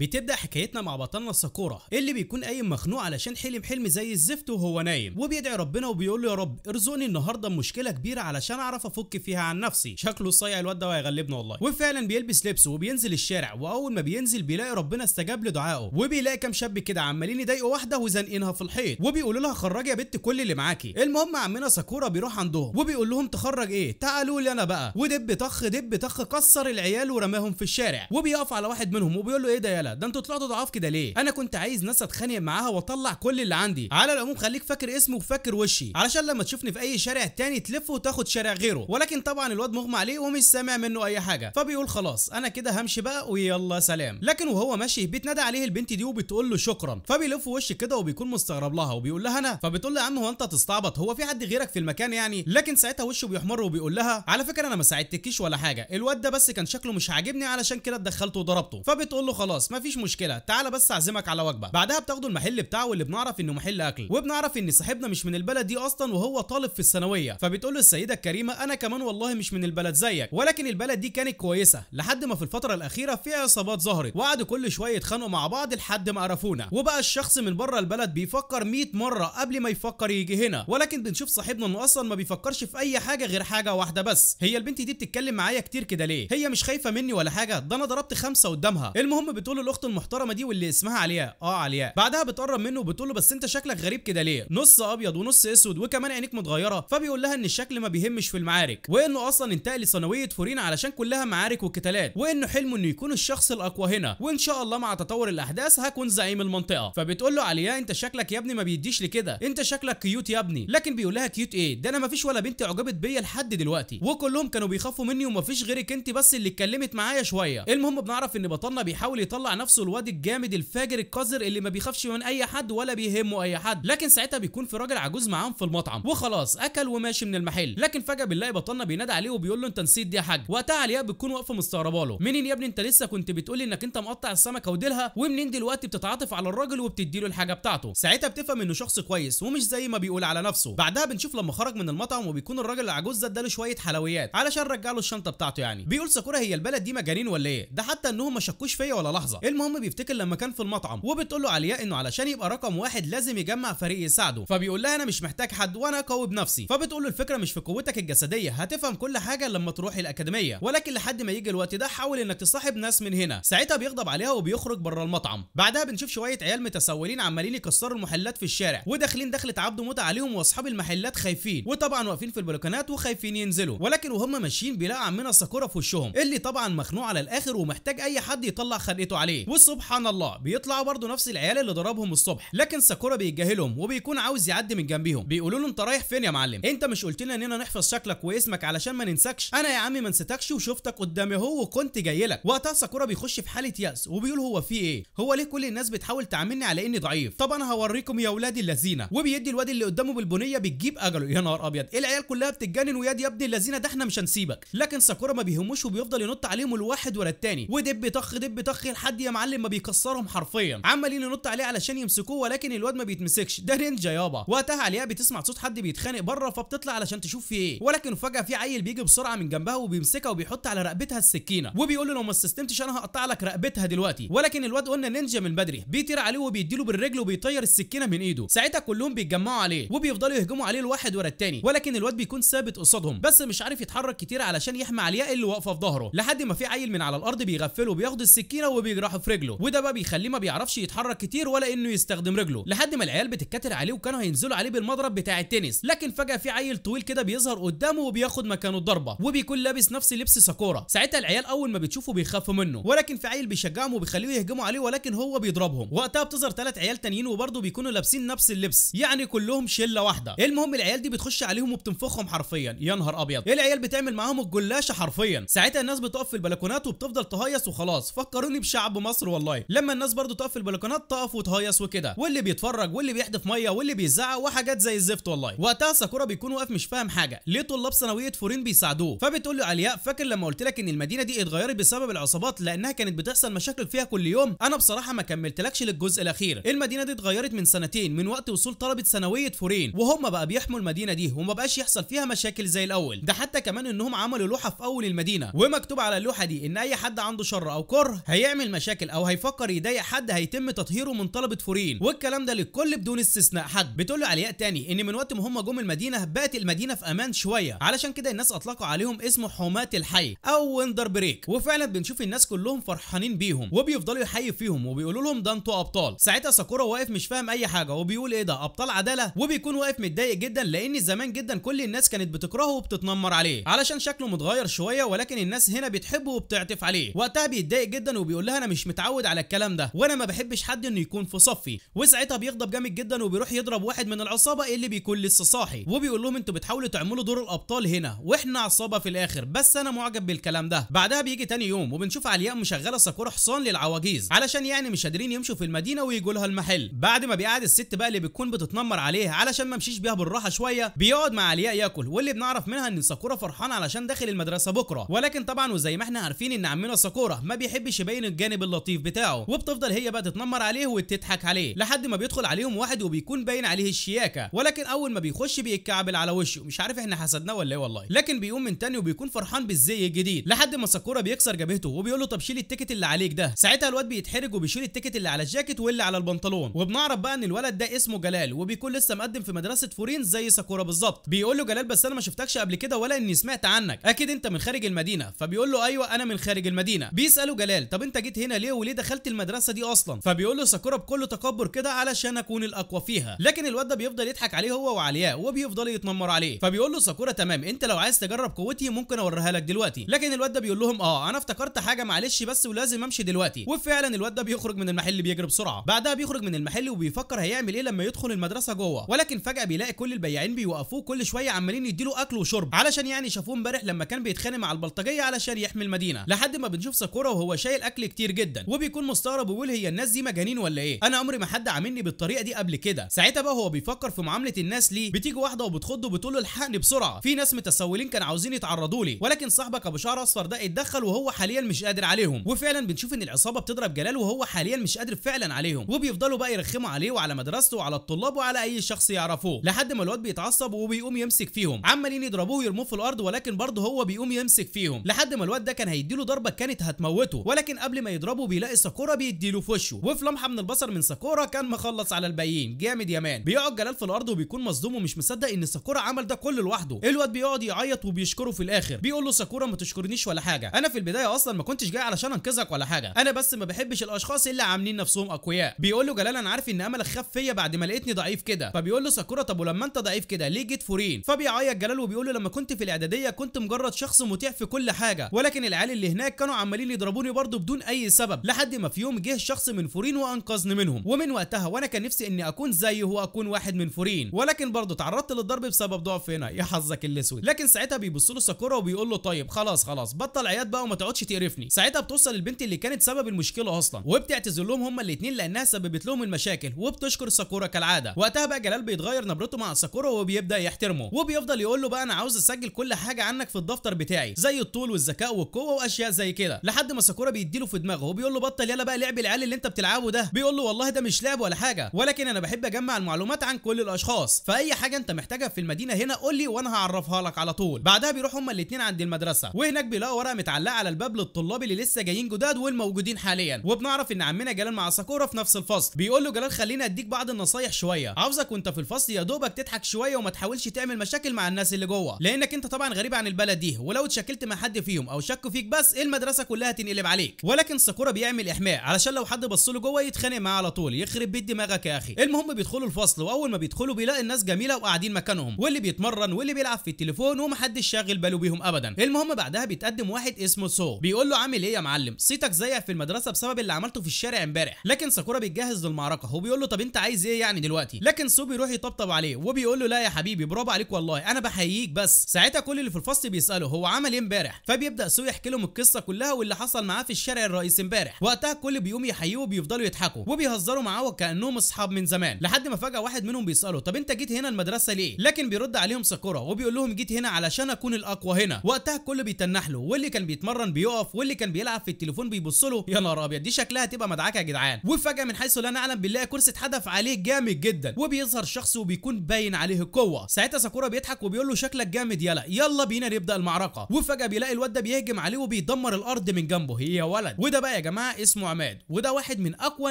بتبدا حكايتنا مع بطلنا ساكورا اللي بيكون قايم مخنوق علشان حلم حلم زي الزفت وهو نايم وبيدعي ربنا وبيقول له يا رب ارزقني النهارده مشكله كبيره علشان اعرف افك فيها عن نفسي شكله صايع الواد ده وهيغلبنا والله وفعلا بيلبس لبسه وبينزل الشارع واول ما بينزل بيلاقي ربنا استجاب لدعائه وبيلاقي كام شاب كده عمالين يضايقوا واحده وزنقينها في الحيط وبيقولوا لها خرجي يا بنت كل اللي معاكي المهم عمنا ساكورا بيروح عندهم وبيقول لهم تخرج ايه تعالوا لي انا بقى ودب طخ دب طخ كسر العيال ورماهم في الشارع وبيقف على واحد منهم وبيقول له ايه ده يا رجاله ده انتوا طلعتوا ضعاف كده ليه انا كنت عايز ناس اتخانق معاها واطلع كل اللي عندي على العموم خليك فاكر اسمي وفاكر وشي علشان لما تشوفني في اي شارع تاني تلف وتاخد شارع غيره ولكن طبعا الواد مغمى عليه ومش سامع منه اي حاجه فبيقول خلاص انا كده همشي بقى ويلا سلام لكن وهو ماشي بيتنادى عليه البنت دي وبتقول له شكرا فبيلف وش كده وبيكون مستغرب لها وبيقول لها انا فبتقول له يا عم هو انت تستعبط هو في حد غيرك في المكان يعني لكن ساعتها وشه بيحمر وبيقول لها على فكره انا ما ساعدتكيش ولا حاجه الواد ده بس كان شكله مش عاجبني علشان كده اتدخلت وضربته فبتقول له خلاص مفيش مشكله تعالى بس اعزمك على وجبه بعدها بتاخده المحل بتاعه اللي بنعرف انه محل اكل وبنعرف ان صاحبنا مش من البلد دي اصلا وهو طالب في الثانويه فبتقول له السيده الكريمه انا كمان والله مش من البلد زيك ولكن البلد دي كانت كويسه لحد ما في الفتره الاخيره في عصابات ظهرت وقعدوا كل شويه يتخانقوا مع بعض لحد ما قرفونا وبقى الشخص من بره البلد بيفكر 100 مره قبل ما يفكر يجي هنا ولكن بنشوف صاحبنا انه اصلا ما بيفكرش في اي حاجه غير حاجه واحده بس هي البنت دي بتتكلم معايا كتير كده ليه هي مش خايفه مني ولا حاجه ده انا ضربت خمسه قدامها المهم بتقول الاخت المحترمه دي واللي اسمها علياء اه علياء بعدها بتقرب منه وبتقول له بس انت شكلك غريب كده ليه نص ابيض ونص اسود وكمان عينيك متغيره فبيقول لها ان الشكل ما بيهمش في المعارك وانه اصلا انتقل لثانويه فورين علشان كلها معارك وقتالات وانه حلمه انه يكون الشخص الاقوى هنا وان شاء الله مع تطور الاحداث هكون زعيم المنطقه فبتقول له علياء انت شكلك يا ابني ما بيديش لكده انت شكلك كيوت يا ابني لكن بيقول لها كيوت ايه ده انا ما فيش ولا بنت عجبت بيا لحد دلوقتي وكلهم كانوا بيخافوا مني وما فيش غيرك انت بس اللي اتكلمت معايا شويه المهم بنعرف ان بطلنا بيحاول يطلع نفسه الواد الجامد الفاجر القذر اللي ما بيخافش من اي حد ولا بيهمه اي حد لكن ساعتها بيكون في راجل عجوز معاهم في المطعم وخلاص اكل وماشي من المحل لكن فجاه بنلاقي بطلنا بينادى عليه وبيقول له انت نسيت دي يا حاج وقتها علياء بتكون واقفه مستغربه له منين يا ابني انت لسه كنت بتقول انك انت مقطع السمكه وديلها ومنين دلوقتي بتتعاطف على الراجل وبتدي له الحاجه بتاعته ساعتها بتفهم انه شخص كويس ومش زي ما بيقول على نفسه بعدها بنشوف لما خرج من المطعم وبيكون الراجل العجوز ده اداله شويه حلويات علشان رجع له الشنطه بتاعته يعني بيقول ساكورا هي البلد دي مجانين ولا ايه ده حتى انهم ما شكوش فيا ولا لحظه المهم بيفتكر لما كان في المطعم وبتقول له علياء انه علشان يبقى رقم واحد لازم يجمع فريق يساعده فبيقول لها انا مش محتاج حد وانا اقوي بنفسي فبتقول له الفكره مش في قوتك الجسديه هتفهم كل حاجه لما تروح الاكاديميه ولكن لحد ما يجي الوقت ده حاول انك تصاحب ناس من هنا ساعتها بيغضب عليها وبيخرج بره المطعم بعدها بنشوف شويه عيال متسولين عمالين يكسروا المحلات في الشارع وداخلين دخلة عبده موت عليهم واصحاب المحلات خايفين وطبعا واقفين في البلكونات وخايفين ينزلوا ولكن وهم ماشيين بيلاقوا عمنا ساكورا في وشهم اللي طبعا مخنوق على الاخر ومحتاج اي حد يطلع خلقته عليه عليه وسبحان الله بيطلعوا برضه نفس العيال اللي ضربهم الصبح لكن ساكورا بيتجاهلهم وبيكون عاوز يعدي من جنبيهم بيقولوا له انت رايح فين يا معلم انت مش قلت لنا اننا نحفظ شكلك واسمك علشان ما ننساكش انا يا عمي ما نسيتكش وشفتك قدامي هو وكنت جاي لك وقتها ساكورا بيخش في حاله ياس وبيقول هو في ايه هو ليه كل الناس بتحاول تعاملني على اني ضعيف طب انا هوريكم يا ولاد اللذينه وبيدي الواد اللي قدامه بالبنيه بتجيب اجله يا نهار ابيض العيال كلها بتتجنن وياد يا ابني اللذينه ده احنا مش هنسيبك لكن ساكورا ما بيهموش وبيفضل ينط عليهم الواحد ورا الثاني ودب طخ دب طخ لحد يا معلم ما بيكسرهم حرفيا عمالين ينط عليه علشان يمسكوه ولكن الواد ما بيتمسكش ده نينجا يابا وقتها علياء بتسمع صوت حد بيتخانق بره فبتطلع علشان تشوف في ايه ولكن فجاه في عيل بيجي بسرعه من جنبها وبيمسكها وبيحط على رقبتها السكينه وبيقول له لو ما استسلمتش انا هقطع لك رقبتها دلوقتي ولكن الواد قلنا نينجا من بدري بيطير عليه وبيديله بالرجل وبيطير السكينه من ايده ساعتها كلهم بيتجمعوا عليه وبيفضلوا يهجموا عليه الواحد ورا الثاني ولكن الواد بيكون ثابت قصادهم بس مش عارف يتحرك كتير علشان يحمي علياء اللي واقفه في ظهره لحد ما في عيل من على الارض بيغفله وبياخد السكينه وبيجرح سلاحه في رجله وده بقى بيخليه ما بيعرفش يتحرك كتير ولا انه يستخدم رجله لحد ما العيال بتتكتر عليه وكانوا هينزلوا عليه بالمضرب بتاع التنس لكن فجاه في عيل طويل كده بيظهر قدامه وبياخد مكانه الضربه وبيكون لابس نفس لبس ساكورا ساعتها العيال اول ما بتشوفه بيخافوا منه ولكن في عيل بيشجعهم وبيخليه يهجموا عليه ولكن هو بيضربهم وقتها بتظهر ثلاث عيال تانيين وبرضه بيكونوا لابسين نفس اللبس يعني كلهم شله واحده المهم العيال دي بتخش عليهم وبتنفخهم حرفيا يا نهار ابيض العيال بتعمل معاهم الجلاشه حرفيا ساعتها الناس بتقف في البلكونات وبتفضل تهيص وخلاص فكروني بشعب شعب مصر والله لما الناس برضو تقف في البلكونات تقف وتهيص وكده واللي بيتفرج واللي بيحدف ميه واللي بيزعق وحاجات زي الزفت والله وقتها ساكورا بيكون واقف مش فاهم حاجه ليه طلاب ثانويه فورين بيساعدوه فبتقول له علياء فاكر لما قلت لك ان المدينه دي اتغيرت بسبب العصابات لانها كانت بتحصل مشاكل فيها كل يوم انا بصراحه ما كملتلكش للجزء الاخير المدينه دي اتغيرت من سنتين من وقت وصول طلبه ثانويه فورين وهم بقى بيحموا المدينه دي وما بقاش يحصل فيها مشاكل زي الاول ده حتى كمان انهم عملوا لوحه في اول المدينه ومكتوب على اللوحه دي ان اي حد عنده شر او كره هيعمل مشاكل مشاكل او هيفكر يضايق حد هيتم تطهيره من طلبه فورين والكلام ده للكل بدون استثناء حد بتقول علياء تاني ان من وقت ما هم جم المدينه بقت المدينه في امان شويه علشان كده الناس اطلقوا عليهم اسم حماة الحي او وندر بريك وفعلا بنشوف الناس كلهم فرحانين بيهم وبيفضلوا يحيي فيهم وبيقولوا لهم ده انتوا ابطال ساعتها ساكورا واقف مش فاهم اي حاجه وبيقول ايه ده ابطال عداله وبيكون واقف متضايق جدا لان زمان جدا كل الناس كانت بتكرهه وبتتنمر عليه علشان شكله متغير شويه ولكن الناس هنا بتحبه وبتعطف عليه وقتها بيتضايق جدا وبيقول لها انا مش متعود على الكلام ده وانا ما بحبش حد انه يكون في صفي وساعتها بيغضب جامد جدا وبيروح يضرب واحد من العصابه اللي بيكون لسه صاحي وبيقول لهم انتوا بتحاولوا تعملوا دور الابطال هنا واحنا عصابه في الاخر بس انا معجب بالكلام ده بعدها بيجي تاني يوم وبنشوف علياء مشغله ساكورا حصان للعواجيز علشان يعني مش قادرين يمشوا في المدينه ويجوا لها المحل بعد ما بيقعد الست بقى اللي بتكون بتتنمر عليه علشان ما مشيش بيها بالراحه شويه بيقعد مع علياء ياكل واللي بنعرف منها ان ساكورا فرحان علشان داخل المدرسه بكره ولكن طبعا وزي ما احنا عارفين ان عمنا ساكورا ما بيحبش يبين الجانب اللطيف بتاعه وبتفضل هي بقى تتنمر عليه وتضحك عليه لحد ما بيدخل عليهم واحد وبيكون باين عليه الشياكه ولكن اول ما بيخش بيتكعبل على وشه مش عارف احنا حسدناه ولا ايه والله لكن بيقوم من تاني وبيكون فرحان بالزي الجديد لحد ما ساكورا بيكسر جبهته وبيقول له طب شيل التيكت اللي عليك ده ساعتها الواد بيتحرج وبيشيل التيكت اللي على الجاكيت واللي على البنطلون وبنعرف بقى ان الولد ده اسمه جلال وبيكون لسه مقدم في مدرسه فورين زي ساكورا بالظبط بيقول له جلال بس انا ما شفتكش قبل كده ولا اني سمعت عنك اكيد انت من خارج المدينه فبيقول له ايوه انا من خارج المدينه بيساله جلال طب انت جيت هنا ليه وليه دخلت المدرسه دي اصلا فبيقول له ساكورا بكل تكبر كده علشان اكون الاقوى فيها لكن الواد ده بيفضل يضحك عليه هو وعلياء وبيفضل يتنمر عليه فبيقول له ساكورا تمام انت لو عايز تجرب قوتي ممكن اوريها لك دلوقتي لكن الواد ده بيقول لهم اه انا افتكرت حاجه معلش بس ولازم امشي دلوقتي وفعلا الواد ده بيخرج من المحل بيجري بسرعه بعدها بيخرج من المحل وبيفكر هيعمل ايه لما يدخل المدرسه جوه ولكن فجاه بيلاقي كل البياعين بيوقفوه كل شويه عمالين يديله اكل وشرب علشان يعني شافوه امبارح لما كان بيتخانق مع البلطجيه علشان يحمي المدينه لحد ما بنشوف ساكورا وهو شايل اكل كتير جدا جدا وبيكون مستغرب ويقول هي الناس دي مجانين ولا ايه انا عمري ما حد عاملني بالطريقه دي قبل كده ساعتها بقى هو بيفكر في معامله الناس ليه بتيجي واحده وبتخضه وبتقول له الحقني بسرعه في ناس متسولين كانوا عاوزين يتعرضوا لي ولكن صاحبك ابو شعر اصفر ده اتدخل وهو حاليا مش قادر عليهم وفعلا بنشوف ان العصابه بتضرب جلال وهو حاليا مش قادر فعلا عليهم وبيفضلوا بقى يرخموا عليه وعلى مدرسته وعلى الطلاب وعلى اي شخص يعرفوه لحد ما الواد بيتعصب وبيقوم يمسك فيهم عمالين يضربوه ويرموه في الارض ولكن برضه هو بيقوم يمسك فيهم لحد ما الواد ده كان هيديله ضربه كانت هتموته ولكن قبل ما يضربه بيضربه بيلاقي ساكورا بيديله في وشه وفي لمحه من البصر من ساكورا كان مخلص على الباقيين جامد يا مان بيقعد جلال في الارض وبيكون مصدوم ومش مصدق ان ساكورا عمل ده كله لوحده الواد بيقعد يعيط وبيشكره في الاخر بيقول له ساكورا ما تشكرنيش ولا حاجه انا في البدايه اصلا ما كنتش جاي علشان انقذك ولا حاجه انا بس ما بحبش الاشخاص اللي عاملين نفسهم اقوياء بيقول له جلال انا عارف ان املك خف فيا بعد ما لقيتني ضعيف كده فبيقول له ساكورا طب ولما انت ضعيف كده ليه جيت فورين فبيعيط جلال وبيقول له لما كنت في الاعداديه كنت مجرد شخص متيح في كل حاجه ولكن العيال اللي هناك كانوا عمالين يضربوني برضه بدون اي سبب السبب لحد ما في يوم جه شخص من فورين وانقذني منهم ومن وقتها وانا كان نفسي اني اكون زيه واكون واحد من فورين ولكن برضه تعرضت للضرب بسبب ضعف هنا يا حظك الاسود لكن ساعتها بيبص له ساكورا وبيقول له طيب خلاص خلاص بطل عياد بقى وما تقعدش تقرفني ساعتها بتوصل البنت اللي كانت سبب المشكله اصلا وبتعتذر لهم هما الاثنين لانها سببت لهم المشاكل وبتشكر ساكورا كالعاده وقتها بقى جلال بيتغير نبرته مع ساكورا وبيبدا يحترمه وبيفضل يقول له بقى انا عاوز اسجل كل حاجه عنك في الدفتر بتاعي زي الطول والذكاء والقوه واشياء زي كده لحد ما ساكورا بيديله في دماغه فهو بيقول له بطل يلا بقى لعب العيال اللي انت بتلعبه ده بيقول له والله ده مش لعب ولا حاجه ولكن انا بحب اجمع المعلومات عن كل الاشخاص فاي حاجه انت محتاجها في المدينه هنا قول لي وانا هعرفها لك على طول بعدها بيروح هما الاثنين عند المدرسه وهناك بيلاقوا ورقه متعلقه على الباب للطلاب اللي لسه جايين جداد والموجودين حاليا وبنعرف ان عمنا جلال مع ساكورا في نفس الفصل بيقول له جلال خليني اديك بعض النصايح شويه عاوزك وانت في الفصل يا دوبك تضحك شويه وما تحاولش تعمل مشاكل مع الناس اللي جوه لانك انت طبعا غريب عن البلد دي ولو اتشكلت مع حد فيهم او شكوا فيك بس المدرسه كلها تنقلب عليك ولكن كوره بيعمل احماء علشان لو حد بص له جوه يتخانق معاه على طول يخرب بيت دماغك يا اخي المهم بيدخلوا الفصل واول ما بيدخلوا بيلاقي الناس جميله وقاعدين مكانهم واللي بيتمرن واللي بيلعب في التليفون ومحدش شاغل باله بيهم ابدا المهم بعدها بيتقدم واحد اسمه سو بيقول له عامل ايه يا معلم صيتك زيق في المدرسه بسبب اللي عملته في الشارع امبارح لكن ساكورا بيتجهز للمعركه هو بيقول له طب انت عايز ايه يعني دلوقتي لكن سو بيروح يطبطب عليه وبيقول له لا يا حبيبي برافو عليك والله انا بحييك بس ساعتها كل اللي في الفصل بيساله هو عمل ايه امبارح فبيبدا سو يحكي لهم القصه كلها واللي حصل معاه في الشارع الرئيسي امبارح وقتها الكل بيقوم يحييه وبيفضلوا يضحكوا وبيهزروا معاه وكانهم اصحاب من زمان لحد ما فجاه واحد منهم بيساله طب انت جيت هنا المدرسه ليه لكن بيرد عليهم ساكورا وبيقول لهم جيت هنا علشان اكون الاقوى هنا وقتها الكل بيتنح له واللي كان بيتمرن بيقف واللي كان بيلعب في التليفون بيبص له يا نهار ابيض دي شكلها تبقى مدعكه يا جدعان وفجاه من حيث لا نعلم بنلاقي كرسي اتحدف عليه جامد جدا وبيظهر شخص وبيكون باين عليه القوه ساعتها ساكورا بيضحك وبيقول له شكلك جامد يلا يلا بينا نبدا المعركه وفجاه بيلاقي الواد ده بيهجم عليه وبيدمر الارض من جنبه يا ولد وده بقى يا جماعه اسمه عماد وده واحد من اقوى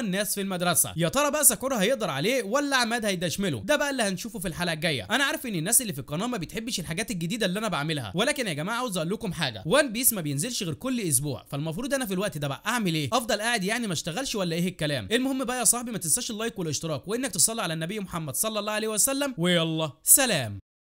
الناس في المدرسه يا ترى بقى ساكورا هيقدر عليه ولا عماد هيدشمله ده بقى اللي هنشوفه في الحلقه الجايه انا عارف ان الناس اللي في القناه ما بتحبش الحاجات الجديده اللي انا بعملها ولكن يا جماعه عاوز اقول لكم حاجه وان بيس ما بينزلش غير كل اسبوع فالمفروض انا في الوقت ده بقى اعمل ايه افضل قاعد يعني ما اشتغلش ولا ايه الكلام المهم بقى يا صاحبي ما تنساش اللايك والاشتراك وانك تصلي على النبي محمد صلى الله عليه وسلم ويلا سلام